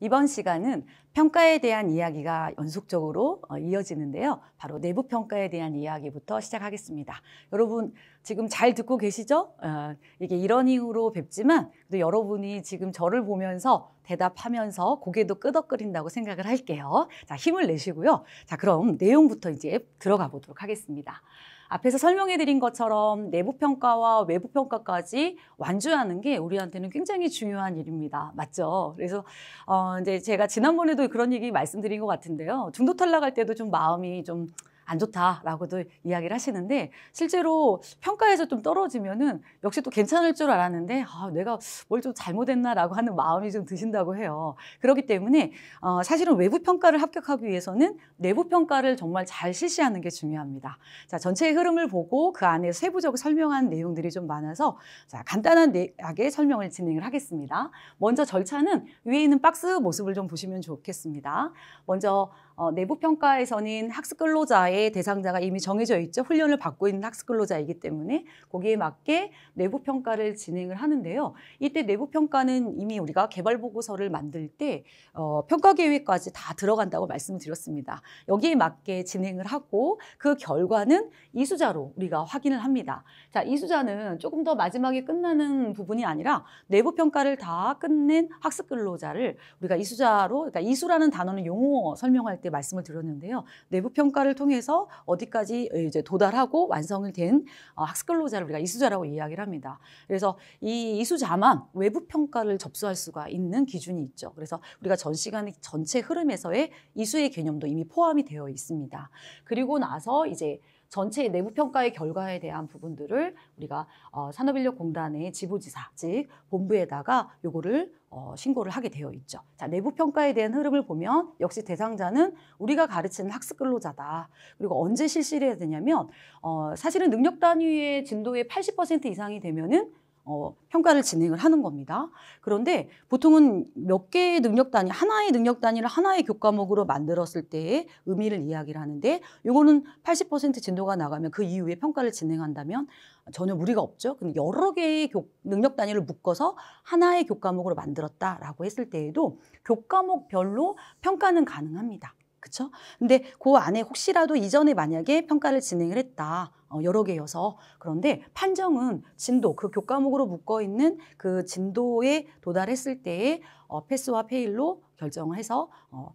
이번 시간은 평가에 대한 이야기가 연속적으로 어, 이어지는데요. 바로 내부 평가에 대한 이야기부터 시작하겠습니다. 여러분 지금 잘 듣고 계시죠? 어, 이게 이런 이유로 뵙지만 또 여러분이 지금 저를 보면서 대답하면서 고개도 끄덕거린다고 생각을 할게요. 자 힘을 내시고요. 자 그럼 내용부터 이제 들어가 보도록 하겠습니다. 앞에서 설명해 드린 것처럼 내부 평가와 외부 평가까지 완주하는 게 우리한테는 굉장히 중요한 일입니다. 맞죠? 그래서 어 이제 제가 지난번에도 그런 얘기 말씀드린 것 같은데요. 중도 탈락할 때도 좀 마음이 좀안 좋다라고도 이야기를 하시는데 실제로 평가에서 좀 떨어지면은 역시 또 괜찮을 줄 알았는데 아, 내가 뭘 좀 잘못했나라고 하는 마음이 좀 드신다고 해요. 그렇기 때문에 어, 사실은 외부 평가를 합격하기 위해서는 내부 평가를 정말 잘 실시하는 게 중요합니다. 자, 전체의 흐름을 보고 그 안에 세부적으로 설명한 내용들이 좀 많아서 자, 간단하게 설명을 진행을 하겠습니다. 먼저 절차는 위에 있는 박스 모습을 좀 보시면 좋겠습니다. 먼저 어, 내부 평가에서는 학습 근로자의 대상자가 이미 정해져 있죠. 훈련을 받고 있는 학습 근로자이기 때문에 거기에 맞게 내부 평가를 진행을 하는데요. 이때 내부 평가는 이미 우리가 개발 보고서를 만들 때 어, 평가 계획까지 다 들어간다고 말씀드렸습니다. 여기에 맞게 진행을 하고 그 결과는 이수자로 우리가 확인을 합니다. 자, 이수자는 조금 더 마지막에 끝나는 부분이 아니라 내부 평가를 다 끝낸 학습 근로자를 우리가 이수자로 그러니까 이수라는 단어는 용어 설명할 때 그때 말씀을 드렸는데요. 내부 평가를 통해서 어디까지 예, 이제 도달하고 완성이 된 어, 학습 근로자를 우리가 이수자라고 이야기를 합니다. 그래서 이 이수자만 외부 평가를 접수할 수가 있는 기준이 있죠. 그래서 우리가 전 시간의 전체 흐름에서의 이수의 개념도 이미 포함이 되어 있습니다. 그리고 나서 이제 전체 의 내부 평가의 결과에 대한 부분들을 우리가 어, 산업인력공단의 지부지사즉 본부에다가 요거를 어, 신고를 하게 되어 있죠. 자, 내부 평가에 대한 흐름을 보면 역시 대상자는 우리가 가르치는 학습 근로자다. 그리고 언제 실시를 해야 되냐면 어, 사실은 능력 단위의 진도의 80% 이상이 되면은 어, 평가를 진행을 하는 겁니다. 그런데 보통은 몇 개의 능력 단위, 하나의 능력 단위를 하나의 교과목으로 만들었을 때의 의미를 이야기를 하는데 이거는 80% 진도가 나가면 그 이후에 평가를 진행한다면 전혀 무리가 없죠. 근데 여러 개의 교, 능력 단위를 묶어서 하나의 교과목으로 만들었다라고 했을 때에도 교과목별로 평가는 가능합니다. 그렇죠? 근데 그 안에 혹시라도 이전에 만약에 평가를 진행을 했다. 어, 여러 개여서 그런데 판정은 진도 그 교과목으로 묶어 있는 그 진도에 도달했을 때에 어, 패스와 페일로 결정을 해서 어,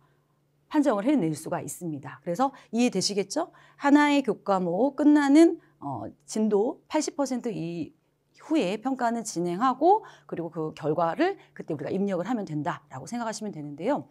판정을 해낼 수가 있습니다. 그래서 이해되시겠죠? 하나의 교과목 끝나는 어, 진도 80%이 후에 평가는 진행하고 그리고 그 결과를 그때 우리가 입력을 하면 된다라고 생각하시면 되는데요.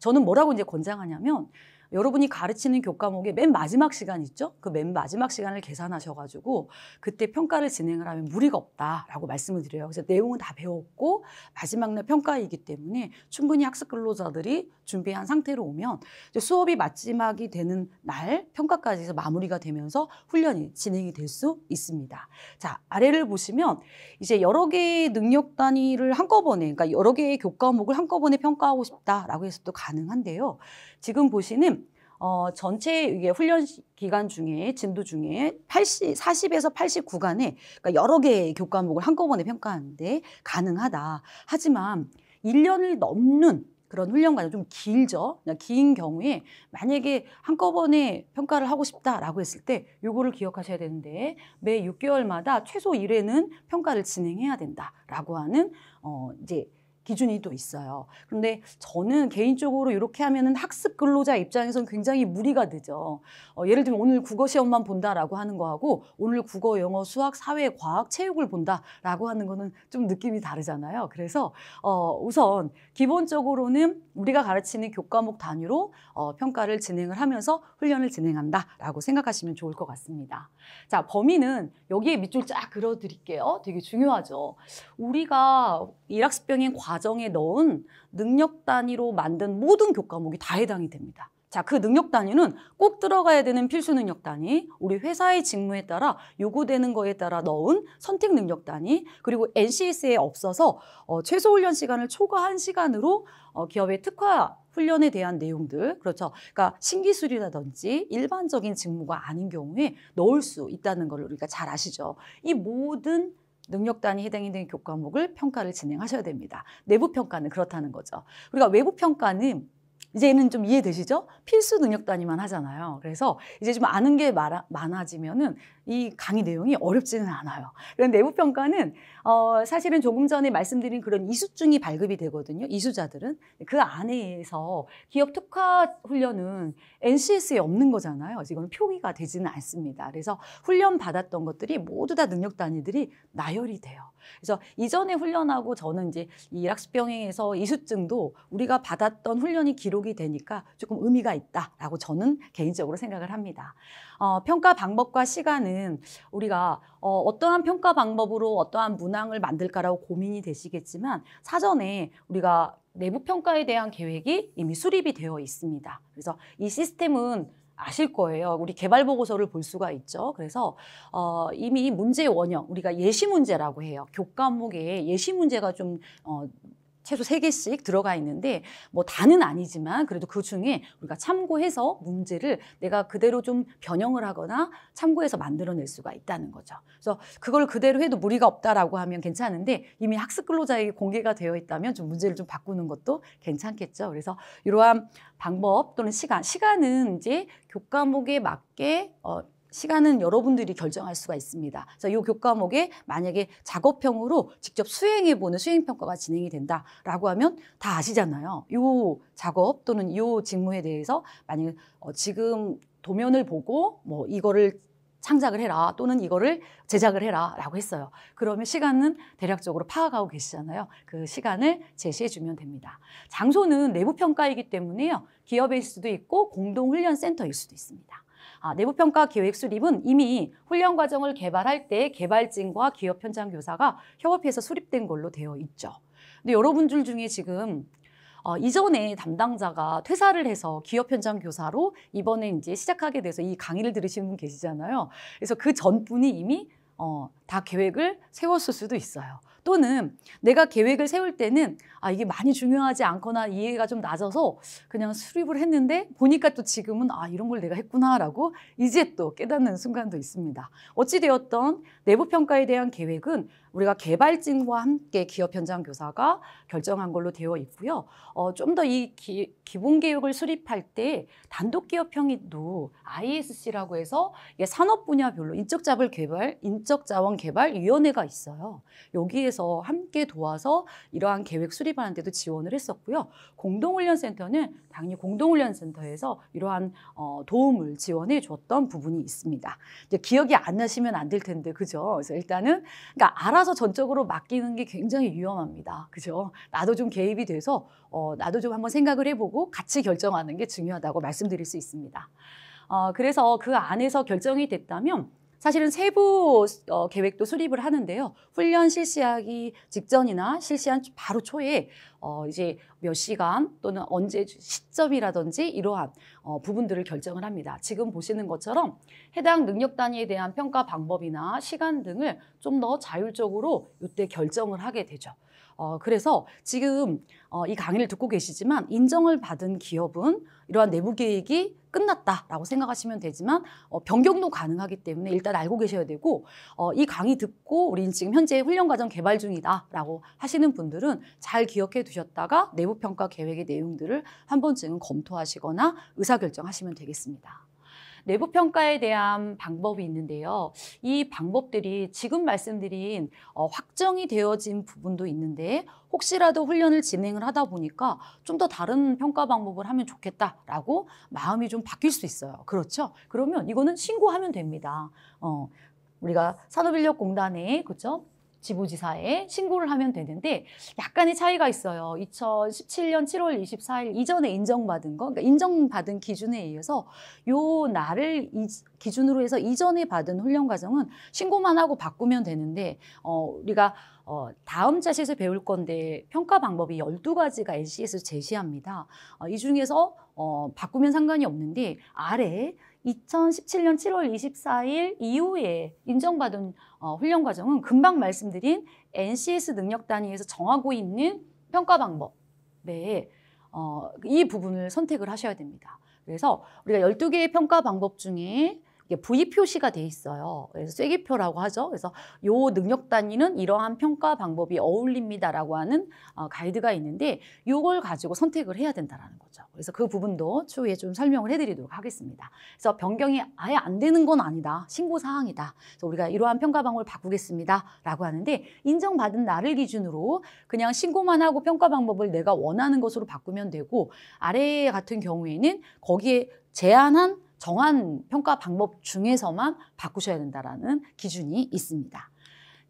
저는 뭐라고 이제 권장하냐면 여러분이 가르치는 교과목의 맨 마지막 시간 있죠? 그 맨 마지막 시간을 계산하셔가지고 그때 평가를 진행을 하면 무리가 없다라고 말씀을 드려요. 그래서 내용은 다 배웠고 마지막 날 평가이기 때문에 충분히 학습 근로자들이 준비한 상태로 오면 이제 수업이 마지막이 되는 날 평가까지 해서 마무리가 되면서 훈련이 진행이 될 수 있습니다. 자, 아래를 보시면 이제 여러 개의 능력 단위를 한꺼번에 그러니까 여러 개의 교과목을 한꺼번에 평가하고 싶다라고 해서 또 가능한데요. 지금 보시는 어, 전체 이게 훈련 기간 중에 진도 중에 80, 40에서 80 구간에 그러니까 여러 개의 교과목을 한꺼번에 평가하는데 가능하다. 하지만 1년을 넘는 그런 훈련 과정 좀 길죠. 긴 경우에 만약에 한꺼번에 평가를 하고 싶다라고 했을 때 요거를 기억하셔야 되는데 매 6개월마다 최소 1회는 평가를 진행해야 된다라고 하는 어 이제 기준이 또 있어요. 그런데 저는 개인적으로 이렇게 하면은 학습 근로자 입장에선 굉장히 무리가 되죠. 어, 예를 들면 오늘 국어 시험만 본다라고 하는 거하고 오늘 국어, 영어, 수학, 사회, 과학, 체육을 본다라고 하는 거는 좀 느낌이 다르잖아요. 그래서 어, 우선 기본적으로는 우리가 가르치는 교과목 단위로 어, 평가를 진행을 하면서 훈련을 진행한다라고 생각하시면 좋을 것 같습니다. 자, 범위는 여기에 밑줄 쫙 그려드릴게요. 되게 중요하죠. 우리가 일학습병인 과 과정에 넣은 능력 단위로 만든 모든 교과목이 다 해당이 됩니다. 자, 그 능력 단위는 꼭 들어가야 되는 필수 능력 단위, 우리 회사의 직무에 따라 요구되는 거에 따라 넣은 선택 능력 단위, 그리고 NCS에 없어서 어, 최소 훈련 시간을 초과한 시간으로 어, 기업의 특화 훈련에 대한 내용들, 그렇죠. 그러니까 신기술이라든지 일반적인 직무가 아닌 경우에 넣을 수 있다는 걸 우리가 잘 아시죠. 이 모든 능력 단위 해당 인등 교과목을 평가를 진행하셔야 됩니다. 내부 평가는 그렇다는 거죠. 우리가 그러니까 외부 평가는 이제는 좀 이해되시죠? 필수 능력 단위만 하잖아요. 그래서 이제 좀 아는 게 많아지면은 많아이 강의 내용이 어렵지는 않아요. 그런 내부 평가는 어 사실은 조금 전에 말씀드린 그런 이수증이 발급이 되거든요. 이수자들은 그 안에서 기업 특화 훈련은 NCS에 없는 거잖아요. 이건 표기가 되지는 않습니다. 그래서 훈련 받았던 것들이 모두 다 능력 단위들이 나열이 돼요. 그래서 이전에 훈련하고 저는 이제 이 학습 병행에서 이수증도 우리가 받았던 훈련이 기록이 되니까 조금 의미가 있다라고 저는 개인적으로 생각을 합니다. 어, 평가 방법과 시간은 우리가 어, 어떠한 평가 방법으로 어떠한 문항을 만들까라고 고민이 되시겠지만 사전에 우리가 내부 평가에 대한 계획이 이미 수립이 되어 있습니다. 그래서 이 시스템은 아실 거예요. 우리 개발 보고서를 볼 수가 있죠. 그래서 어, 이미 문제 원형 우리가 예시 문제라고 해요. 교과목에 예시 문제가 좀 어, 최소 세개씩 들어가 있는데 뭐 다는 아니지만 그래도 그 중에 우리가 참고해서 문제를 내가 그대로 좀 변형을 하거나 참고해서 만들어낼 수가 있다는 거죠. 그래서 그걸 그대로 해도 무리가 없다라고 하면 괜찮은데 이미 학습 근로자에게 공개가 되어 있다면 좀 문제를 좀 바꾸는 것도 괜찮겠죠. 그래서 이러한 방법 또는 시간, 시간은 이제 교과목에 맞게 어, 시간은 여러분들이 결정할 수가 있습니다. 그래서 이 교과목에 만약에 작업형으로 직접 수행해보는 수행평가가 진행이 된다라고 하면 다 아시잖아요. 이 작업 또는 이 직무에 대해서 만약에 어, 지금 도면을 보고 뭐 이거를 창작을 해라 또는 이거를 제작을 해라 라고 했어요. 그러면 시간은 대략적으로 파악하고 계시잖아요. 그 시간을 제시해 주면 됩니다. 장소는 내부 평가이기 때문에요. 기업일 수도 있고 공동훈련센터일 수도 있습니다. 아, 내부평가 계획 수립은 이미 훈련 과정을 개발할 때 개발진과 기업 현장 교사가 협업해서 수립된 걸로 되어 있죠. 근데 여러분들 중에 지금 어, 이전에 담당자가 퇴사를 해서 기업 현장 교사로 이번에 이제 시작하게 돼서 이 강의를 들으시는 분 계시잖아요. 그래서 그 전분이 이미 어, 다 계획을 세웠을 수도 있어요. 또는 내가 계획을 세울 때는 아, 이게 많이 중요하지 않거나 이해가 좀 낮아서 그냥 수립을 했는데 보니까 또 지금은 아, 이런 걸 내가 했구나라고 이제 또 깨닫는 순간도 있습니다. 어찌되었던 내부평가에 대한 계획은 우리가 개발진과 함께 기업 현장 교사가 결정한 걸로 되어 있고요. 어, 좀 더 이 기본 계획을 수립할 때 단독 기업 형이도 ISC라고 해서 이게 산업 분야별로 인적 자원 개발, 인적 자원 개발 위원회가 있어요. 여기에서 함께 도와서 이러한 계획 수립하는 데도 지원을 했었고요. 공동훈련센터는 당연히 공동훈련센터에서 이러한 어, 도움을 지원해 줬던 부분이 있습니다. 이제 기억이 안 나시면 안 될 텐데 그죠? 그래서 일단은 그러니까 알아 몰라서 전적으로 맡기는 게 굉장히 위험합니다. 그죠? 나도 좀 개입이 돼서 어, 나도 좀 한번 생각을 해보고 같이 결정하는 게 중요하다고 말씀드릴 수 있습니다. 어, 그래서 그 안에서 결정이 됐다면 사실은 세부 어, 계획도 수립을 하는데요. 훈련 실시하기 직전이나 실시한 바로 초에 어, 이제 몇 시간 또는 언제 시점이라든지 이러한 어, 부분들을 결정을 합니다. 지금 보시는 것처럼 해당 능력 단위에 대한 평가 방법이나 시간 등을 좀 더 자율적으로 이때 결정을 하게 되죠. 어, 그래서 지금 어, 이 강의를 듣고 계시지만 인정을 받은 기업은 이러한 내부 계획이 끝났다라고 생각하시면 되지만 어, 변경도 가능하기 때문에 일단 알고 계셔야 되고 어, 이 강의 듣고 우린 지금 현재 훈련 과정 개발 중이다라고 하시는 분들은 잘 기억해 두셨다가 내부 평가 계획의 내용들을 한 번쯤은 검토하시거나 의사결정하시면 되겠습니다. 내부 평가에 대한 방법이 있는데요. 이 방법들이 지금 말씀드린 어, 확정이 되어진 부분도 있는데 혹시라도 훈련을 진행을 하다 보니까 좀 더 다른 평가 방법을 하면 좋겠다라고 마음이 좀 바뀔 수 있어요. 그렇죠? 그러면 이거는 신고하면 됩니다. 어, 우리가 산업인력공단에 그렇죠? 지부지사에 신고를 하면 되는데 약간의 차이가 있어요. 2017년 7월 24일 이전에 인정받은 거, 그러니까 인정받은 기준에 의해서 요 날을 이, 기준으로 해서 이전에 받은 훈련 과정은 신고만 하고 바꾸면 되는데 어, 우리가 어, 다음 자시에서 배울 건데 평가 방법이 열두 가지가 NC에서 제시합니다. 어, 이 중에서 어, 바꾸면 상관이 없는데 아래 2017년 7월 24일 이후에 인정받은 어, 훈련 과정은 금방 말씀드린 NCS 능력 단위에서 정하고 있는 평가 방법 에 네. 어, 이 부분을 선택을 하셔야 됩니다. 그래서 우리가 열두 개의 평가 방법 중에 이게 부위 표시가 돼 있어요. 그래서 쐐기표라고 하죠. 그래서 요 능력 단위는 이러한 평가 방법이 어울립니다라고 하는 어, 가이드가 있는데 요걸 가지고 선택을 해야 된다라는 거죠. 그래서 그 부분도 추후에 좀 설명을 해드리도록 하겠습니다. 그래서 변경이 아예 안 되는 건 아니다. 신고 사항이다. 그래서 우리가 이러한 평가 방법을 바꾸겠습니다라고 하는데 인정받은 나를 기준으로 그냥 신고만 하고 평가 방법을 내가 원하는 것으로 바꾸면 되고 아래 같은 경우에는 거기에 제한한 정한 평가 방법 중에서만 바꾸셔야 된다라는 기준이 있습니다.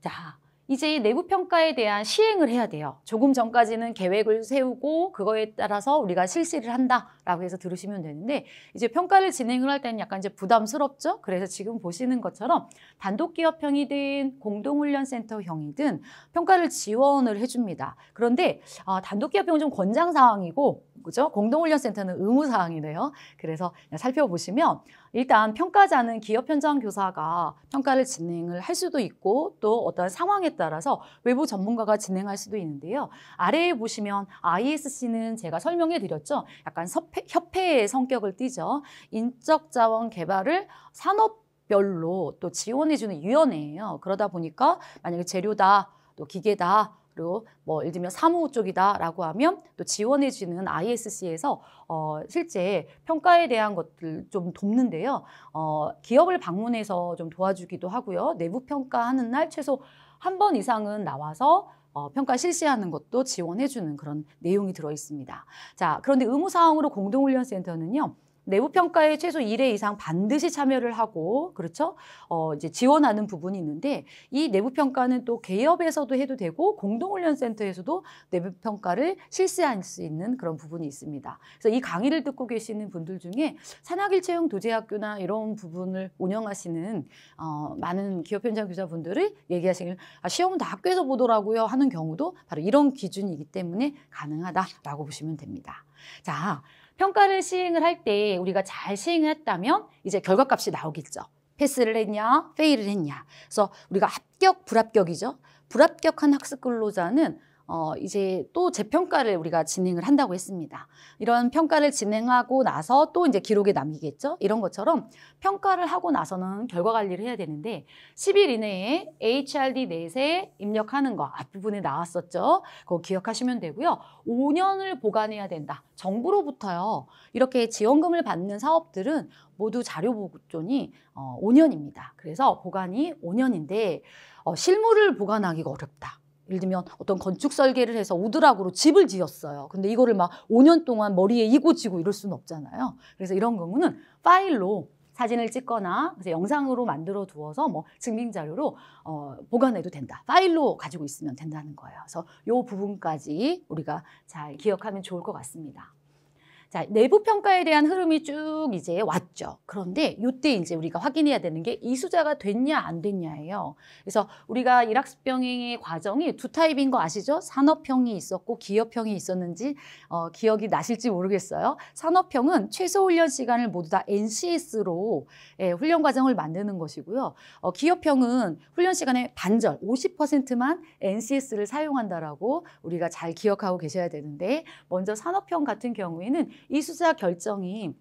자, 이제 내부 평가에 대한 시행을 해야 돼요. 조금 전까지는 계획을 세우고 그거에 따라서 우리가 실시를 한다라고 해서 들으시면 되는데 이제 평가를 진행을 할 때는 약간 이제 부담스럽죠. 그래서 지금 보시는 것처럼 단독 기업형이든 공동훈련센터형이든 평가를 지원을 해줍니다. 그런데 아, 단독 기업형은 좀 권장 사항이고 그죠? 공동훈련센터는 의무사항이네요. 그래서 살펴보시면 일단 평가자는 기업 현장 교사가 평가를 진행을 할 수도 있고 또어떤 상황에 따라서 외부 전문가가 진행할 수도 있는데요. 아래에 보시면 ISC는 제가 설명해 드렸죠. 약간 협회, 협회의 성격을 띠죠. 인적 자원 개발을 산업별로 또 지원해주는 위원회예요. 그러다 보니까 만약에 재료다, 또 기계다, 그리고 뭐 예를 들면 사무부 쪽이다라고 하면 또 지원해주는 ISC에서 어, 실제 평가에 대한 것들 좀 돕는데요. 어, 기업을 방문해서 좀 도와주기도 하고요. 내부 평가하는 날 최소 한 번 이상은 나와서 어, 평가 실시하는 것도 지원해주는 그런 내용이 들어 있습니다. 자, 그런데 의무사항으로 공동훈련센터는요, 내부 평가에 최소 1회 이상 반드시 참여를 하고 그렇죠? 어 이제 지원하는 부분이 있는데 이 내부 평가는 또 개업에서도 해도 되고 공동훈련센터에서도 내부 평가를 실시할 수 있는 그런 부분이 있습니다. 그래서 이 강의를 듣고 계시는 분들 중에 산학일 채용 도제학교나 이런 부분을 운영하시는 어 많은 기업 현장 교사분들을 얘기하시길 아 시험은 다 학교에서 보더라고요 하는 경우도 바로 이런 기준이기 때문에 가능하다라고 보시면 됩니다. 자, 평가를 시행을 할 때 우리가 잘 시행했다면 이제 결과값이 나오겠죠. 패스를 했냐, 페일을 했냐. 그래서 우리가 합격, 불합격이죠. 불합격한 학습 근로자는 어, 이제 또 재평가를 우리가 진행을 한다고 했습니다. 이런 평가를 진행하고 나서 또 이제 기록에 남기겠죠? 이런 것처럼 평가를 하고 나서는 결과 관리를 해야 되는데 10일 이내에 HRD 넷에 입력하는 거 앞부분에 나왔었죠? 그거 기억하시면 되고요. 5년을 보관해야 된다. 정부로부터요. 이렇게 지원금을 받는 사업들은 모두 자료 보존이 어, 5년입니다. 그래서 보관이 5년인데 어, 실물을 보관하기가 어렵다. 예를 들면 어떤 건축 설계를 해서 오드락으로 집을 지었어요. 근데 이거를 막 5년 동안 머리에 이고 지고 이럴 수는 없잖아요. 그래서 이런 경우는 파일로 사진을 찍거나 그래서 영상으로 만들어 두어서 뭐 증빙 자료로 어, 보관해도 된다. 파일로 가지고 있으면 된다는 거예요. 그래서 요 부분까지 우리가 잘 기억하면 좋을 것 같습니다. 자, 내부 평가에 대한 흐름이 쭉 이제 왔죠. 그런데 이때 이제 우리가 확인해야 되는 게 이수자가 됐냐 안 됐냐예요. 그래서 우리가 일학습 병행의 과정이 두 타입인 거 아시죠? 산업형이 있었고 기업형이 있었는지 어, 기억이 나실지 모르겠어요. 산업형은 최소 훈련 시간을 모두 다 NCS로 예, 훈련 과정을 만드는 것이고요. 어, 기업형은 훈련 시간의 반절 50%만 NCS를 사용한다라고 우리가 잘 기억하고 계셔야 되는데 먼저 산업형 같은 경우에는 이 수사 결정이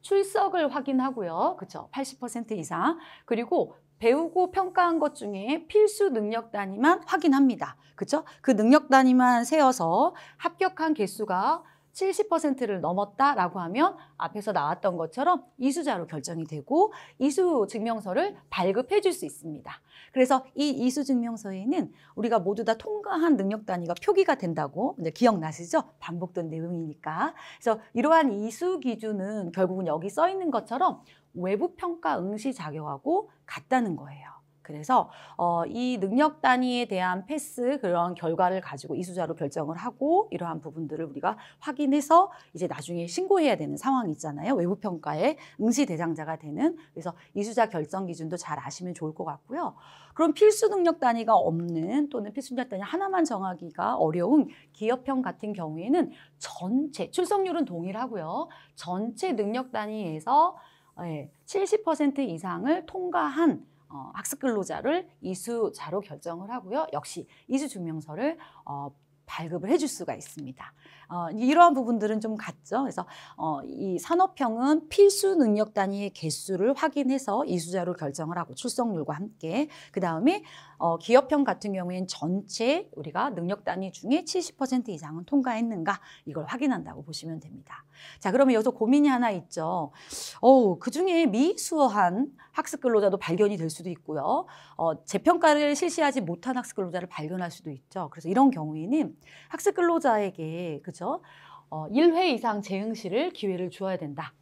출석을 확인하고요. 그렇죠. 80% 이상. 그리고 배우고 평가한 것 중에 필수 능력 단위만 확인합니다. 그렇죠? 그 능력 단위만 세어서 합격한 개수가 70%를 넘었다라고 하면 앞에서 나왔던 것처럼 이수자로 결정이 되고 이수 증명서를 발급해 줄 수 있습니다. 그래서 이 이수 증명서에는 우리가 모두 다 통과한 능력 단위가 표기가 된다고 이제 기억나시죠? 반복된 내용이니까. 그래서 이러한 이수 기준은 결국은 여기 써 있는 것처럼 외부 평가 응시 자격하고 같다는 거예요. 그래서 어, 이 능력 단위에 대한 패스 그런 결과를 가지고 이수자로 결정을 하고 이러한 부분들을 우리가 확인해서 이제 나중에 신고해야 되는 상황이 있잖아요. 외부 평가에 응시 대상자가 되는 그래서 이수자 결정 기준도 잘 아시면 좋을 것 같고요. 그럼 필수 능력 단위가 없는 또는 필수 능력 단위 하나만 정하기가 어려운 기업형 같은 경우에는 전체 출석률은 동일하고요. 전체 능력 단위에서 예, 70% 이상을 통과한 어, 학습 근로자를 이수자로 결정을 하고요. 역시 이수 증명서를 어, 발급을 해줄 수가 있습니다. 어, 이러한 부분들은 좀 같죠. 그래서 어, 이 산업형은 필수 능력 단위의 개수를 확인해서 이수자로 결정을 하고 출석률과 함께 그 다음에 어, 기업형 같은 경우에는 전체 우리가 능력 단위 중에 70% 이상은 통과했는가 이걸 확인한다고 보시면 됩니다. 자, 그러면 여기서 고민이 하나 있죠. 어우, 그 중에 미수어한 학습 근로자도 발견이 될 수도 있고요. 어, 재평가를 실시하지 못한 학습 근로자를 발견할 수도 있죠. 그래서 이런 경우에는 학습 근로자에게 그죠? 어, 1회 이상 재응시를 기회를 주어야 된다.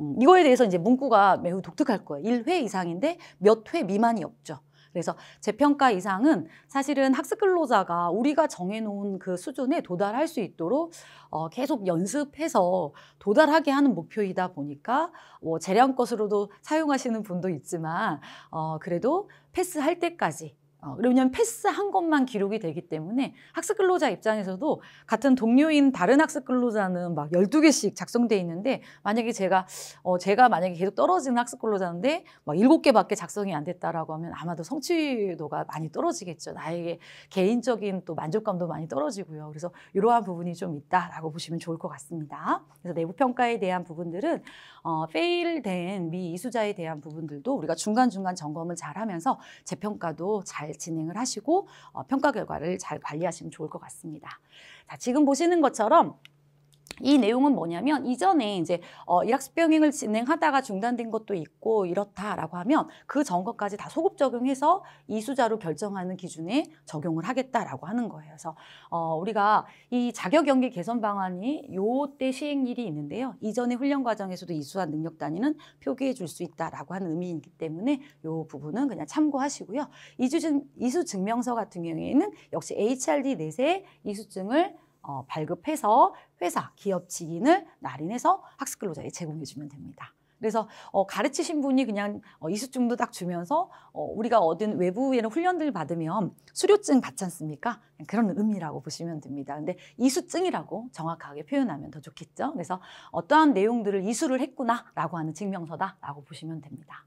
음, 이거에 대해서 이제 문구가 매우 독특할 거예요. 1회 이상인데 몇 회 미만이 없죠. 그래서 재평가 이상은 사실은 학습 근로자가 우리가 정해놓은 그 수준에 도달할 수 있도록 어, 계속 연습해서 도달하게 하는 목표이다 보니까 뭐 재량것으로도 사용하시는 분도 있지만 어, 그래도 패스할 때까지 어, 왜냐하면 패스한 것만 기록이 되기 때문에 학습 근로자 입장에서도 같은 동료인 다른 학습 근로자는 막 열두 개씩 작성돼 있는데 만약에 제가 어, 제가 만약에 계속 떨어지는 학습 근로자인데 막 일곱 개밖에 작성이 안 됐다라고 하면 아마도 성취도가 많이 떨어지겠죠. 나에게 개인적인 또 만족감도 많이 떨어지고요. 그래서 이러한 부분이 좀 있다라고 보시면 좋을 것 같습니다. 그래서 내부 평가에 대한 부분들은 어, 페일된 미 이수자에 대한 부분들도 우리가 중간중간 점검을 잘 하면서 재평가도 잘잘 진행을 하시고 어, 평가 결과를 잘 관리하시면 좋을 것 같습니다. 자, 지금 보시는 것처럼 이 내용은 뭐냐면 이전에 이제 어, 일학습병행을 진행하다가 중단된 것도 있고 이렇다라고 하면 그 전것까지다 소급 적용해서 이수자로 결정하는 기준에 적용을 하겠다라고 하는 거예요. 그래서 어, 우리가 이 자격 연계 개선 방안이 요 때 시행일이 있는데요. 이전의 훈련 과정에서도 이수한 능력 단위는 표기해 줄 수 있다라고 하는 의미이기 때문에 요 부분은 그냥 참고하시고요. 이수증, 이수 증명서 같은 경우에는 역시 HRD 내세 이수증을 어, 발급해서 회사, 기업 직인을 날인해서 학습 근로자에 제공해 주면 됩니다. 그래서 어, 가르치신 분이 그냥 어, 이수증도 딱 주면서 어, 우리가 얻은 외부에는 훈련들을 받으면 수료증 받지 않습니까? 그런 의미라고 보시면 됩니다. 근데 이수증이라고 정확하게 표현하면 더 좋겠죠. 그래서 어떠한 내용들을 이수를 했구나라고 하는 증명서다라고 보시면 됩니다.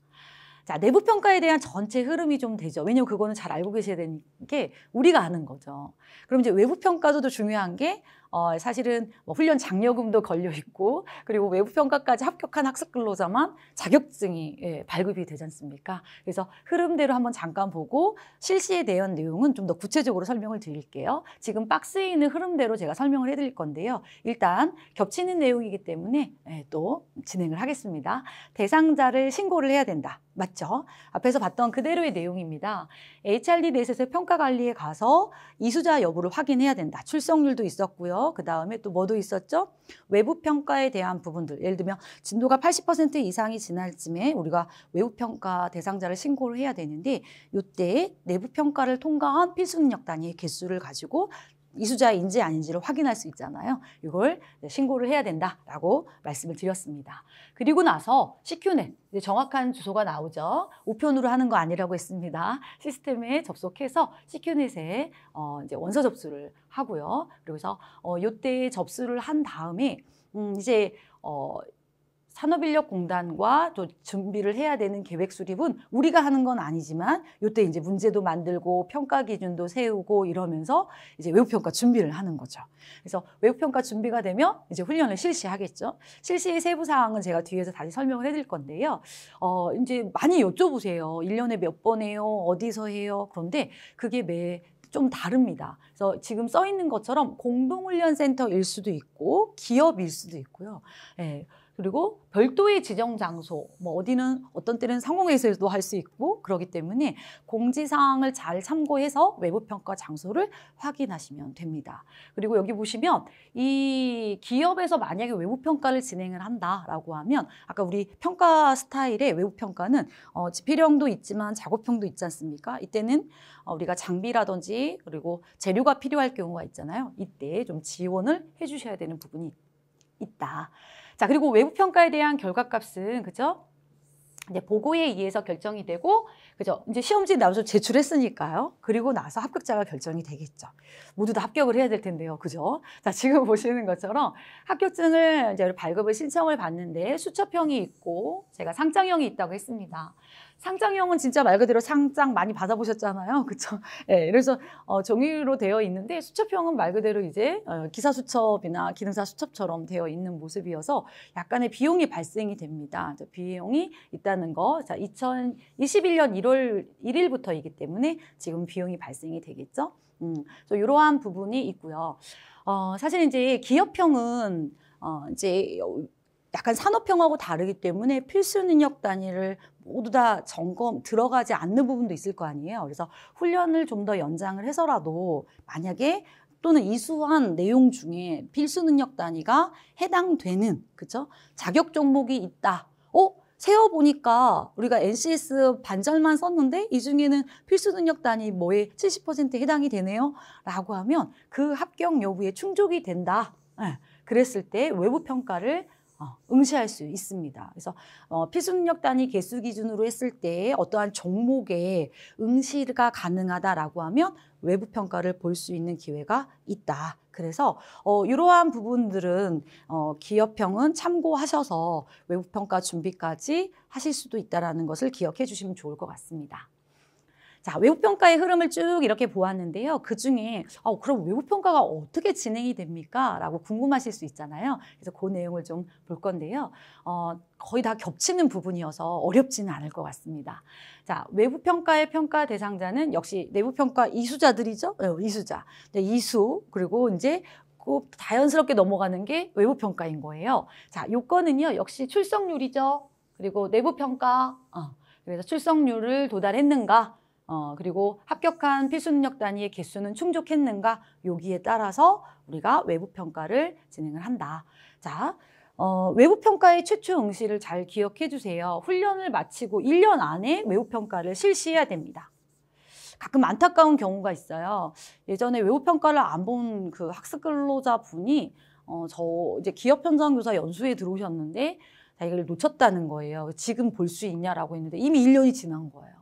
자, 내부 평가에 대한 전체 흐름이 좀 되죠. 왜냐면 그거는 잘 알고 계셔야 되는 게 우리가 아는 거죠. 그럼 이제 외부 평가도 중요한 게 어, 사실은 뭐 훈련 장려금도 걸려 있고 그리고 외부 평가까지 합격한 학습 근로자만 자격증이 예, 발급이 되지 않습니까? 그래서 흐름대로 한번 잠깐 보고 실시에 대한 내용은 좀 더 구체적으로 설명을 드릴게요. 지금 박스에 있는 흐름대로 제가 설명을 해드릴 건데요. 일단 겹치는 내용이기 때문에 예, 또 진행을 하겠습니다. 대상자를 신고를 해야 된다. 맞죠? 앞에서 봤던 그대로의 내용입니다. HRD 내에서 평가 관리에 가서 이수자 여부를 확인해야 된다. 출석률도 있었고요. 그 다음에 또 뭐도 있었죠? 외부 평가에 대한 부분들. 예를 들면 진도가 80% 이상이 지날 쯤에 우리가 외부 평가 대상자를 신고를 해야 되는데 이때 내부 평가를 통과한 필수 능력 단위의 개수를 가지고 이수자인지 아닌지를 확인할 수 있잖아요. 이걸 신고를 해야 된다라고 말씀을 드렸습니다. 그리고 나서 CQ넷 네, 정확한 주소가 나오죠. 우편으로 하는 거 아니라고 했습니다. 시스템에 접속해서 CQ넷에 어, 이제 원서 접수를 하고요. 그리고서 어, 요때 접수를 한 다음에 음, 이제 어, 산업인력공단과 또 준비를 해야 되는 계획 수립은 우리가 하는 건 아니지만 요때 이제 문제도 만들고 평가 기준도 세우고 이러면서 이제 외국평가 준비를 하는 거죠. 그래서 외국평가 준비가 되면 이제 훈련을 실시하겠죠. 실시 의 세부 사항은 제가 뒤에서 다시 설명을 해드릴 건데요. 어, 이제 많이 여쭤보세요. 일년에 몇 번 해요? 어디서 해요? 그런데 그게 매 좀 다릅니다. 그래서 지금 써 있는 것처럼 공동훈련센터일 수도 있고 기업일 수도 있고요. 예. 네. 그리고 별도의 지정 장소, 뭐 어디는 어떤 때는 상공회의소에서도 할 수 있고 그러기 때문에 공지사항을 잘 참고해서 외부평가 장소를 확인하시면 됩니다. 그리고 여기 보시면 이 기업에서 만약에 외부평가를 진행을 한다라고 하면 아까 우리 평가 스타일의 외부평가는 어, 지필형도 있지만 작업형도 있지 않습니까? 이때는 어, 우리가 장비라든지 그리고 재료가 필요할 경우가 있잖아요. 이때 좀 지원을 해주셔야 되는 부분이 있다. 자, 그리고 외부 평가에 대한 결과값은 그죠? 이제 보고에 의해서 결정이 되고 그죠? 이제 시험지 나와서 제출했으니까요. 그리고 나서 합격자가 결정이 되겠죠. 모두 다 합격을 해야 될 텐데요. 그죠? 자, 지금 보시는 것처럼 합격증을 이제 발급을 신청을 받는데 수첩형이 있고 제가 상장형이 있다고 했습니다. 상장형은 진짜 말 그대로 상장 많이 받아보셨잖아요. 그렇죠 예, 그래서 어, 정의로 되어 있는데 수첩형은 말 그대로 이제 어, 기사 수첩이나 기능사 수첩처럼 되어 있는 모습이어서 약간의 비용이 발생이 됩니다. 비용이 있다는 거. 자, 2021년 1월 1일부터이기 때문에 지금 비용이 발생이 되겠죠. 음, 그래서 이러한 부분이 있고요. 어, 사실 이제 기업형은 어, 이제 약간 산업형하고 다르기 때문에 필수 능력 단위를 모두 다 점검 들어가지 않는 부분도 있을 거 아니에요. 그래서 훈련을 좀 더 연장을 해서라도 만약에 또는 이수한 내용 중에 필수 능력 단위가 해당되는 그죠 자격 종목이 있다. 어? 세어보니까 우리가 NCS 반절만 썼는데 이 중에는 필수 능력 단위 뭐에 70% 해당이 되네요. 라고 하면 그 합격 여부에 충족이 된다. 예. 그랬을 때 외부 평가를 어, 응시할 수 있습니다. 그래서 피 어, 필수능력 단위 개수 기준으로 했을 때 어떠한 종목에 응시가 가능하다라고 하면 외부 평가를 볼 수 있는 기회가 있다. 그래서 어, 이러한 부분들은 어, 기업형은 참고하셔서 외부 평가 준비까지 하실 수도 있다는 것을 기억해 주시면 좋을 것 같습니다. 자, 외부평가의 흐름을 쭉 이렇게 보았는데요. 그 중에, 어, 아, 그럼 외부평가가 어떻게 진행이 됩니까? 라고 궁금하실 수 있잖아요. 그래서 그 내용을 좀 볼 건데요. 어, 거의 다 겹치는 부분이어서 어렵지는 않을 것 같습니다. 자, 외부평가의 평가 대상자는 역시 내부평가 이수자들이죠? 네, 이수자. 네, 이수, 그리고 이제 그 자연스럽게 넘어가는 게 외부평가인 거예요. 자, 요건은요, 역시 출석률이죠. 그리고 내부평가, 어, 그래서 출석률을 도달했는가, 어, 그리고 합격한 필수 능력 단위의 개수는 충족했는가 여기에 따라서 우리가 외부 평가를 진행을 한다. 자, 어, 외부 평가의 최초 응시를 잘 기억해 주세요. 훈련을 마치고 1년 안에 외부 평가를 실시해야 됩니다. 가끔 안타까운 경우가 있어요. 예전에 외부 평가를 안 본 그 학습 근로자 분이 어, 저 이제 기업 현장 교사 연수에 들어오셨는데 자기를 놓쳤다는 거예요. 지금 볼 수 있냐라고 했는데 이미 1년이 지난 거예요.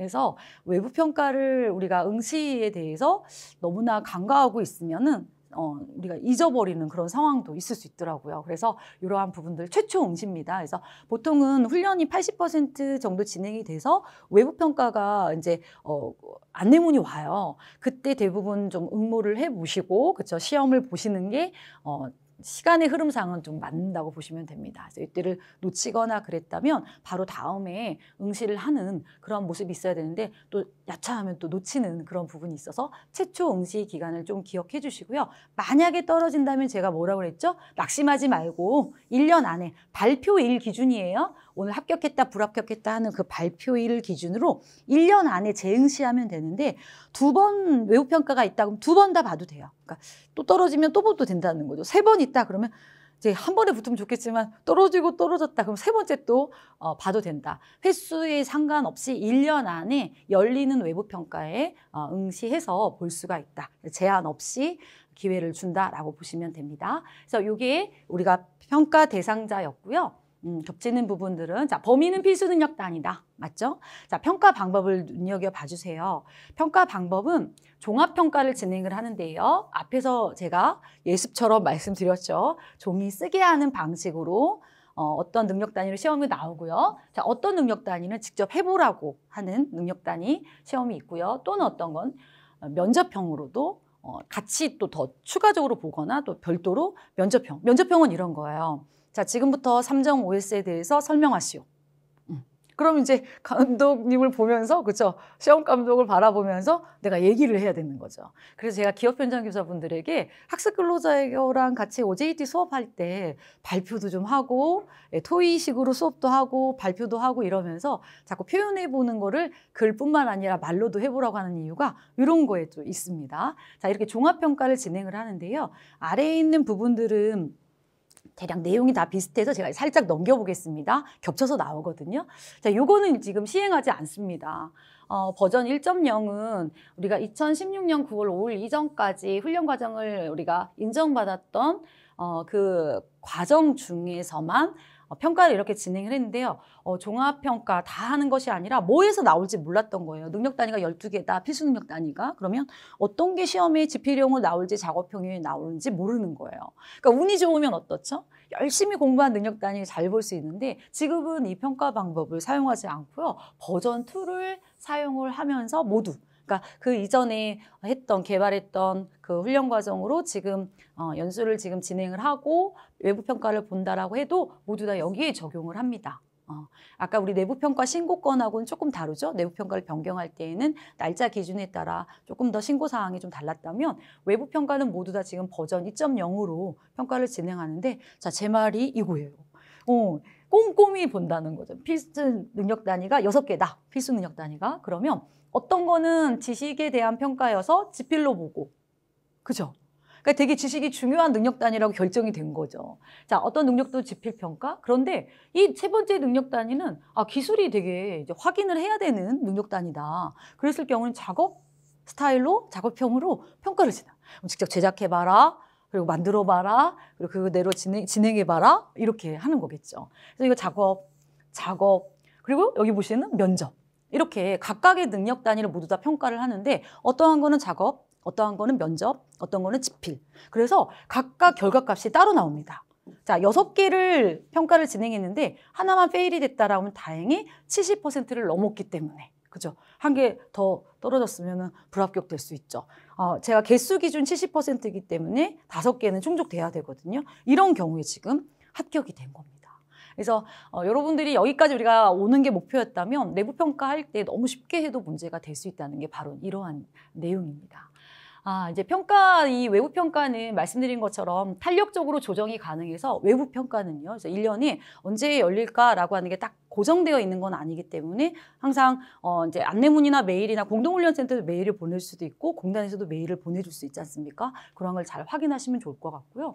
그래서 외부 평가를 우리가 응시에 대해서 너무나 간과하고 있으면은 어, 우리가 잊어버리는 그런 상황도 있을 수 있더라고요. 그래서 이러한 부분들 최초 응시입니다. 그래서 보통은 훈련이 80% 정도 진행이 돼서 외부 평가가 이제 어, 안내문이 와요. 그때 대부분 좀 응모를 해 보시고 그쵸 시험을 보시는 게 어, 시간의 흐름상은 좀 맞는다고 보시면 됩니다. 그래서 이때를 놓치거나 그랬다면 바로 다음에 응시를 하는 그런 모습이 있어야 되는데 또 야차하면 또 놓치는 그런 부분이 있어서 최초 응시 기간을 좀 기억해 주시고요. 만약에 떨어진다면 제가 뭐라고 그랬죠? 낙심하지 말고 1년 안에 발표일 기준이에요. 오늘 합격했다, 불합격했다 하는 그 발표일을 기준으로 1년 안에 재응시하면 되는데 두 번 외우평가가 있다 그러면 두 번 다 봐도 돼요. 그러니까 또 떨어지면 또 봐도 된다는 거죠. 세 번 있다 그러면 이제 한 번에 붙으면 좋겠지만 떨어지고 떨어졌다 그럼 세 번째 또 어, 봐도 된다. 횟수에 상관없이 1년 안에 열리는 외부 평가에 어, 응시해서 볼 수가 있다. 제한 없이 기회를 준다라고 보시면 됩니다. 그래서 이게 우리가 평가 대상자였고요. 음, 겹치는 부분들은 자 범위는 필수 능력단위다 맞죠? 자 평가 방법을 눈여겨 봐주세요. 평가 방법은 종합 평가를 진행을 하는데요. 앞에서 제가 예습처럼 말씀드렸죠. 종이 쓰게 하는 방식으로 어, 어떤 능력 단위로 시험이 나오고요. 자, 어떤 능력 단위는 직접 해보라고 하는 능력 단위 시험이 있고요. 또는 어떤 건 어, 면접형으로도 어, 같이 또 더 추가적으로 보거나 또 별도로 면접형. 면접형은 이런 거예요. 자, 지금부터 3정 OS에 대해서 설명하시오. 음. 그럼 이제 감독님을 보면서, 그쵸? 시험 감독을 바라보면서 내가 얘기를 해야 되는 거죠. 그래서 제가 기업 현장 교사분들에게 학습 근로자랑 같이 OJT 수업할 때 발표도 좀 하고, 예, 토의식으로 수업도 하고, 발표도 하고 이러면서 자꾸 표현해 보는 거를 글뿐만 아니라 말로도 해보라고 하는 이유가 이런 거에 또 있습니다. 자, 이렇게 종합평가를 진행을 하는데요. 아래에 있는 부분들은 대략 내용이 다 비슷해서 제가 살짝 넘겨보겠습니다. 겹쳐서 나오거든요. 자, 요거는 지금 시행하지 않습니다. 어, 버전 1.0은 우리가 2016년 9월 5일 이전까지 훈련 과정을 우리가 인정받았던 어, 그 과정 중에서만 어, 평가를 이렇게 진행을 했는데요. 어, 종합평가 다 하는 것이 아니라 뭐에서 나올지 몰랐던 거예요. 능력 단위가 12개다, 필수 능력 단위가. 그러면 어떤 게 시험에 지필용으로 나올지 작업평에 나오는지 모르는 거예요. 그러니까 운이 좋으면 어떻죠? 열심히 공부한 능력 단위 를잘 볼 수 있는데 지금은 이 평가 방법을 사용하지 않고요. 버전 2를 사용을 하면서 모두 그러니까 그 이전에 했던 개발했던 그 훈련 과정으로 지금 어, 연수를 지금 진행을 하고 외부 평가를 본다라고 해도 모두 다 여기에 적용을 합니다. 어, 아까 우리 내부평가 신고권하고는 조금 다르죠. 내부평가를 변경할 때에는 날짜 기준에 따라 조금 더 신고사항이 좀 달랐다면 외부평가는 모두 다 지금 버전 2.0으로 평가를 진행하는데 자, 제 말이 이거예요. 어, 꼼꼼히 본다는 거죠. 필수 능력 단위가 6 개다 필수 능력 단위가. 그러면 어떤 거는 지식에 대한 평가여서 지필로 보고. 그죠? 그러니까 되게 지식이 중요한 능력 단위라고 결정이 된 거죠. 자, 어떤 능력도 지필 평가. 그런데 이 세 번째 능력 단위는 아, 기술이 되게 이제 확인을 해야 되는 능력 단위다. 그랬을 경우는 작업 스타일로 작업형으로 평가를 진다. 직접 제작해 봐라. 그리고 만들어 봐라. 그리고 그대로 진행, 진행해 봐라. 이렇게 하는 거겠죠. 그래서 이거 작업, 작업, 그리고 여기 보시는 면접. 이렇게 각각의 능력 단위를 모두 다 평가를 하는데 어떠한 거는 작업, 어떠한 거는 면접, 어떤 거는 집필 그래서 각각 결과값이 따로 나옵니다. 자, 여섯 개를 평가를 진행했는데 하나만 페일이 됐다라고 하면 다행히 70%를 넘었기 때문에 그죠? 한 개 더 떨어졌으면 불합격 될수 있죠. 어, 제가 개수 기준 70%이기 때문에 다섯 개는 충족돼야 되거든요. 이런 경우에 지금 합격이 된 겁니다. 그래서 어, 여러분들이 여기까지 우리가 오는 게 목표였다면 내부 평가할 때 너무 쉽게 해도 문제가 될 수 있다는 게 바로 이러한 내용입니다. 아, 이제 평가, 이 외부 평가는 말씀드린 것처럼 탄력적으로 조정이 가능해서 외부 평가는요. 그래서 1년이 언제 열릴까라고 하는 게 딱 고정되어 있는 건 아니기 때문에 항상 어 이제 안내문이나 메일이나 공동훈련센터에 메일을 보낼 수도 있고 공단에서도 메일을 보내줄 수 있지 않습니까? 그런 걸 잘 확인하시면 좋을 것 같고요.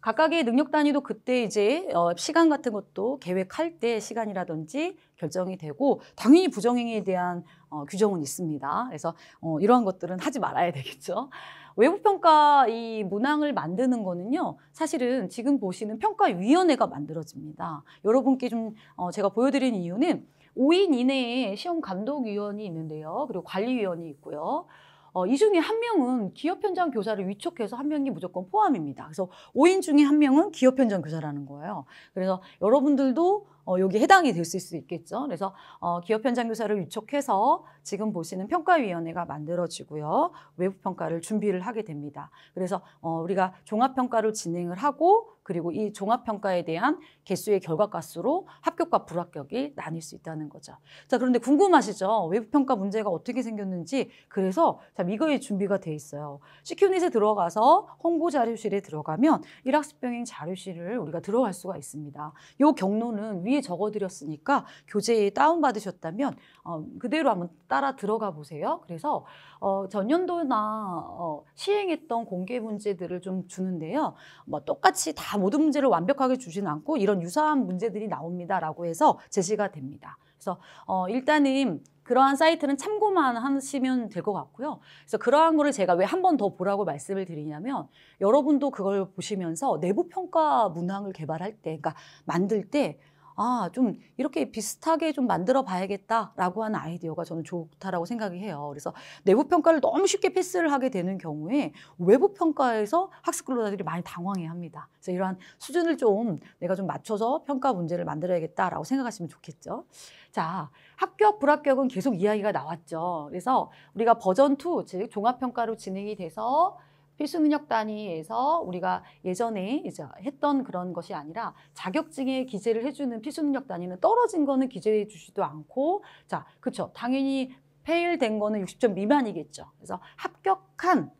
각각의 능력 단위도 그때 이제 어, 시간 같은 것도 계획할 때 시간이라든지 결정이 되고 당연히 부정행위에 대한 어, 규정은 있습니다. 그래서 어, 이러한 것들은 하지 말아야 되겠죠. 외부평가 이 문항을 만드는 거는요, 사실은 지금 보시는 평가위원회가 만들어집니다. 여러분께 좀 어, 제가 보여드리는 이유는 5인 이내에 시험 감독위원이 있는데요. 그리고 관리위원이 있고요. 어, 이 중에 한 명은 기업 현장 교사를 위촉해서 한 명이 무조건 포함입니다. 그래서 5인 중에 한 명은 기업 현장 교사라는 거예요. 그래서 여러분들도 어, 여기 해당이 됐을 수 있겠죠. 그래서 어, 기업 현장 교사를 위촉해서 지금 보시는 평가위원회가 만들어지고요. 외부 평가를 준비를 하게 됩니다. 그래서 어, 우리가 종합 평가로 진행을 하고 그리고 이 종합 평가에 대한 개수의 결과값으로 합격과 불합격이 나뉠 수 있다는 거죠. 자 그런데 궁금하시죠? 외부 평가 문제가 어떻게 생겼는지 그래서 자 이거에 준비가 돼 있어요. 시큐넷에 들어가서 홍보 자료실에 들어가면 일학습 병행 자료실을 우리가 들어갈 수가 있습니다. 이 경로는 위에 미리 적어드렸으니까 교재에 다운받으셨다면 어, 그대로 한번 따라 들어가 보세요. 그래서 어, 전년도나 어, 시행했던 공개 문제들을 좀 주는데요. 뭐 똑같이 다 모든 문제를 완벽하게 주진 않고 이런 유사한 문제들이 나옵니다라고 해서 제시가 됩니다. 그래서 어, 일단은 그러한 사이트는 참고만 하시면 될 것 같고요. 그래서 그러한 거를 제가 왜 한 번 더 보라고 말씀을 드리냐면 여러분도 그걸 보시면서 내부 평가 문항을 개발할 때, 그러니까 만들 때 아, 좀 이렇게 비슷하게 좀 만들어 봐야겠다라고 하는 아이디어가 저는 좋다라고 생각이 해요. 그래서 내부 평가를 너무 쉽게 패스를 하게 되는 경우에 외부 평가에서 학습 근로자들이 많이 당황해 합니다. 그래서 이러한 수준을 좀 내가 좀 맞춰서 평가 문제를 만들어야겠다라고 생각하시면 좋겠죠. 자, 합격, 불합격은 계속 이야기가 나왔죠. 그래서 우리가 버전 2, 즉 종합평가로 진행이 돼서 필수능력단위에서 우리가 예전에 이제 했던 그런 것이 아니라 자격증에 기재를 해주는 필수능력단위는 떨어진 거는 기재해 주지도 않고 자 그렇죠 당연히 페일된 거는 60점 미만이겠죠. 그래서 합격한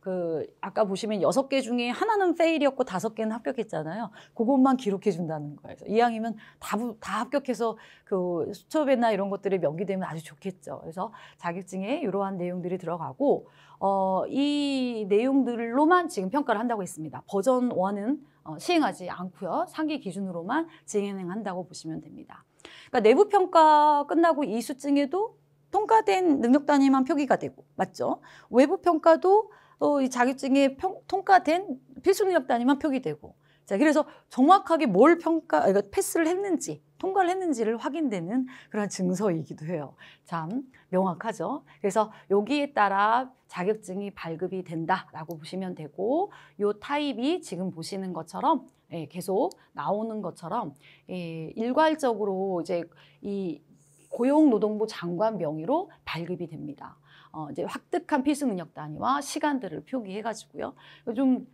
그 아까 보시면 여섯 개 중에 하나는 페일이었고 다섯 개는 합격했잖아요. 그것만 기록해 준다는 거예요. 이왕이면 다, 다 합격해서 그 수첩이나 이런 것들이 명기되면 아주 좋겠죠. 그래서 자격증에 이러한 내용들이 들어가고 어, 이 내용들로만 지금 평가를 한다고 했습니다. 버전 1은 어, 시행하지 않고요. 상기 기준으로만 진행한다고 보시면 됩니다. 그러니까 내부 평가 끝나고 이수증에도 통과된 능력 단위만 표기가 되고 맞죠? 외부 평가도 어, 이 자격증에 평, 통과된 필수 능력 단위만 표기되고 자 그래서 정확하게 뭘 평가 그러니까 패스를 했는지 통과를 했는지를 확인되는 그런 증서이기도 해요. 참 명확하죠. 그래서 여기에 따라 자격증이 발급이 된다라고 보시면 되고 요 타입이 지금 보시는 것처럼 예, 계속 나오는 것처럼 예, 일괄적으로 이제 이 고용노동부 장관 명의로 발급이 됩니다. 어, 이제 확득한 필수 능력 단위와 시간들을 표기해가지고요. 좀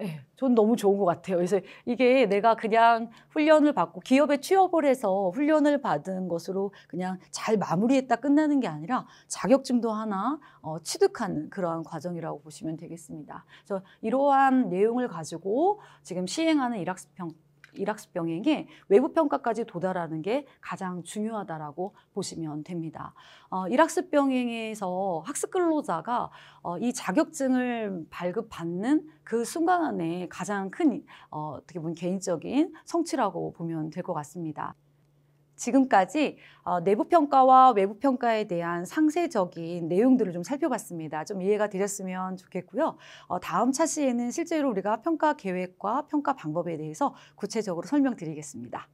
네, 전 너무 좋은 것 같아요. 그래서 이게 내가 그냥 훈련을 받고 기업에 취업을 해서 훈련을 받은 것으로 그냥 잘 마무리했다 끝나는 게 아니라 자격증도 하나 어, 취득하는 그러한 과정이라고 보시면 되겠습니다. 그래서 이러한 내용을 가지고 지금 시행하는 일학습평 일학습 병행에 외부 평가까지 도달하는 게 가장 중요하다라고 보시면 됩니다. 어, 일학습 병행에서 학습 근로자가 어, 이 자격증을 발급받는 그 순간에 가장 큰 어, 어떻게 보면 개인적인 성취라고 보면 될 것 같습니다. 지금까지 어, 내부 평가와 외부 평가에 대한 상세적인 내용들을 좀 살펴봤습니다. 좀 이해가 되셨으면 좋겠고요. 어, 다음 차시에는 실제로 우리가 평가 계획과 평가 방법에 대해서 구체적으로 설명드리겠습니다.